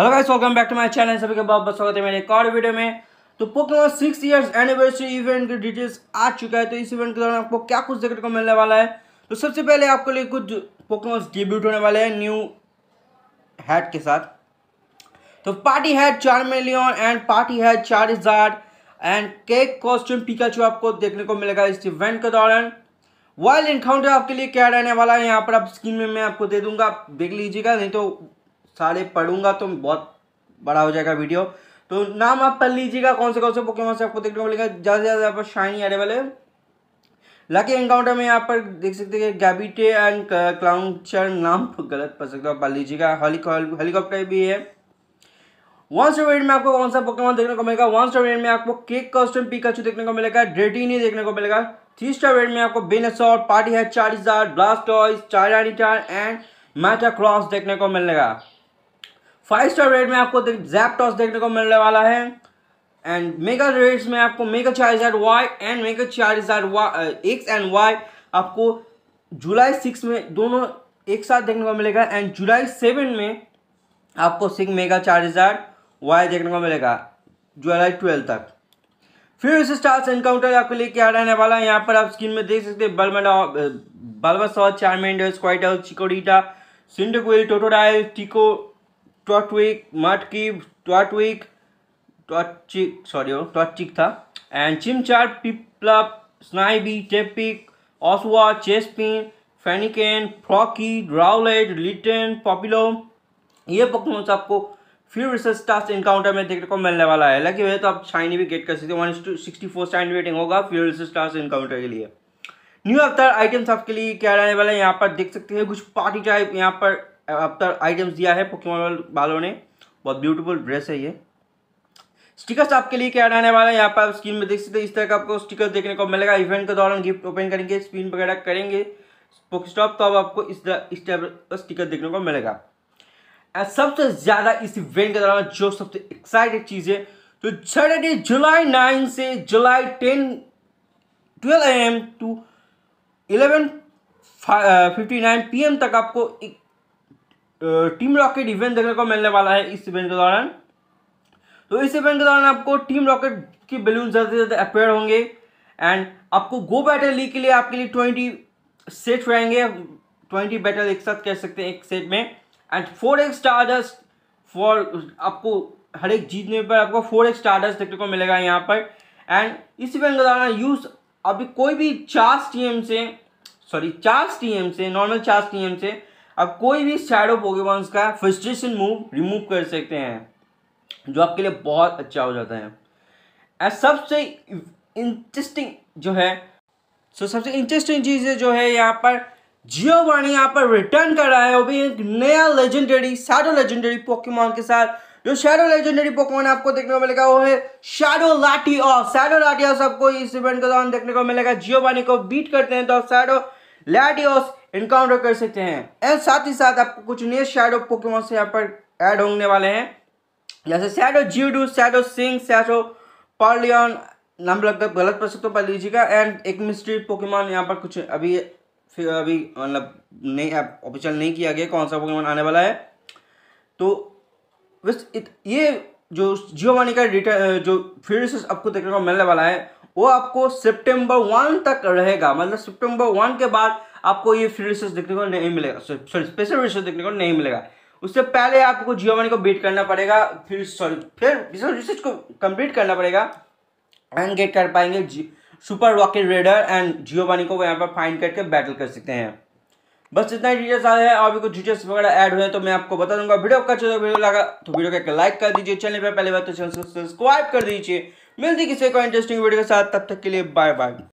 hello guys welcome back to my channel सभी का बहुत बहुत स्वागत है मेरे एक और वीडियो में तो Pokemon six years anniversary event की डिटेल्स आ चुका है तो इस इवेंट के दौरान आपको क्या कुछ देखने को मिलने वाला है तो सबसे पहले आपके लिए कुछ पोकेमॉन्स डिब्यूट होने वाले हैं न्यू हैट के साथ तो पार्टी हैट मिलियन and party hat Charizard and cake costume Pikachu आपको देखने को मिलेगा इस इवेंट के दौरान वाइल्ड इनकाउंटर आपके लिए क्या रहने वाला है यहाँ पर आप स्क्रीन में मैं आपको दे दूंगा देख लीजिएगा नहीं तो सारे पढ़ूंगा तो बहुत बड़ा हो जाएगा वीडियो तो नाम आप पढ़ लीजिएगा कौन से कौन से पोकेमोन से आपको देखने को मिलेगा ज़्यादा से ज़्यादा यहाँ पर शाइनी अरेबल है लकी एनकाउंटर में यहाँ पर देख सकते हैं गैबिटे एंड क्लाउंचर नाम गलत पढ़ सकते हो पढ़ लीजिएगा हेलीकॉप्टर भी है वन स्टार में आपको कौन सा पोकेमोन देखने को मिलेगा वन स्टार में आपको केक कॉस्ट्यूम पिकाचू देखने को मिलेगा ड्रेटिनी देखने को मिलेगा थ्री स्टार रेट में आपको बेनेसॉर पार्टी है ब्लास्ट ब्लास्टॉइस चार एंड मैचा क्रॉस देखने को मिलेगा फाइव स्टार रेट में आपको जैपटॉस देखने को मिलने वाला है एंड मेगा रेट्स में आपको मेगा हजार वाई एंड मेगा हजार एक्स एंड वाई आपको जुलाई सिक्स में दोनों एक साथ देखने को मिलेगा एंड जुलाई सेवन में आपको सिक्स मेगा हजार वाई देखने को मिलेगा जुलाई ट्वेल्व तक फिर इस स्टार्स एनकाउंटर आपके लिए क्या रहने वाला है यहाँ पर आप स्क्रीन में देख सकते हैं Bulba Bulbasaur Charmander Squirtle हाउस Chikorita Cyndaquil Totodile Treecko Turtwig मटकीब ट्वाटविक ट्वाचिक sorry ट्वाचिक था एंड चिमचार पिपलप स्नाइबी टेपिक ऑसुआ चेस्पिन फैनिकेन फ्रॉकी ड्राउलेट लिटन पॉपिलो ये पकवान आपको फिर रिसर्च टास्क इनकाउंटर में देखने को मिलने वाला है लेकिन वह तो आप शाइनी भी गेट कर सकते हैं one two sixty four stand rating होगा फिर रिसर्च टास्क इनकाउंटर के लिए न्यू अवतार आइटम्स आपके लिए क्या रहने वाला है यहाँ पर देख सकते हैं कुछ पार्टी टाइप यहाँ पर अब तक आइटम्स दिया है पोकेमोन वालों ने बहुत ब्यूटीफुल ड्रेस है ये स्टिकर्स आपके लिए क्या रहने वाला है यहाँ पर आप स्क्रीन में देख सकते हैं इस तरह का आपको स्टिकर्स देखने को मिलेगा इवेंट के दौरान गिफ्ट ओपन करेंगे स्क्रीन वगैरह करेंगे स्टॉप तो अब आपको इस तरह इस टाइप का स्टिकर देखने को मिलेगा सबसे ज़्यादा इस इवेंट के दौरान जो सबसे एक्साइटेड चीज़ है तो सैटरडे जुलाई नाइन से July ten twelve A M to eleven fifty nine P तक आपको एक टीम रॉकेट इवेंट देखने को मिलने वाला है इस इवेंट के दौरान तो इस इवेंट के दौरान आपको टीम रॉकेट के बैलून ज़्यादा से ज़्यादा अपेयर होंगे एंड आपको गो बैटल लीग के लिए आपके लिए ट्वेंटी सेट रहेंगे ट्वेंटी बैटल एक साथ कह सकते हैं एक सेट में and four X chargers for आपको हर एक जीतने पर आपको फोर एक्स चार्जर्स देखने को मिलेगा यहाँ पर एंड इस इवेंट के दौरान यूज़ अभी कोई भी चार्ज टीएम से सॉरी चार्ज टीएम से नॉर्मल चार्ज टी से अब कोई भी शैडो पोकेमॉन्स का फ्रस्ट्रेशन मूव रिमूव कर सकते हैं जो आपके लिए बहुत अच्छा हो जाता है एंड सबसे इंटरेस्टिंग जो है सो so, सबसे इंटरेस्टिंग चीज़ जो है यहाँ पर जियो वाणी यहाँ पर रिटर्न कर रहा है वो भी एक नया लेजेंडरी शैडो लेजेंडरी पोकेमॉन के साथ जो शैडो लेजेंडरी पोकेमॉन आपको देखने को मिलेगा वो है शैडो लाठी ऑफ शैडो लाठी ऑफ सबको इस इवेंट के दौरान देखने को मिलेगा जियो वाणी को बीट करते हैं तो शैडो लैडियोस इनकाउंटर कर सकते हैं एंड साथ ही साथ आपको कुछ नए शेडो पोकेमोन से यहाँ पर ऐड होने वाले हैं जैसे शेडो जीडू शेडो सिंह शेडो पार्लियन नाम लगता गलत पढ़ सकते हो पढ़ लीजिएगा एंड एक मिस्ट्री पोकेमोन यहाँ पर कुछ अभी फिर अभी मतलब नहीं ऑफिशियल नहीं किया गया कौन सा पोकेमोन आने वाला है तो बस ये जो जियो मनी का डिटेल जो फील्ड आपको देखने को मिलने वाला है वो आपको सितंबर वन तक रहेगा मतलब सितंबर वन के बाद आपको ये फ्री रिसोर्स देखने को नहीं मिलेगा सॉरी स्पेशल रिसोर्स देखने को नहीं मिलेगा उससे पहले आपको जियो मनी को बीट करना पड़ेगा फिर सॉरी फिर रिसोर्स रिसोर्स को कंप्लीट करना पड़ेगा एंड गेट कर पाएंगे super rocket radar and Giovanni को यहाँ पर फाइंड करके बैटल कर सकते हैं बस इतना ही डिटेल्स आए हैं अभी कुछ डिटेल्स वगैरह ऐड हुए हैं तो मैं आपको बता दूंगा वीडियो का अच्छा वीडियो लगा तो वीडियो का एक लाइक कर दीजिए चैनल पर पहले बार तो चैनल सब्सक्राइब कर दीजिए मिलती किसी को इंटरेस्टिंग वीडियो के साथ तब तक के लिए बाय बाय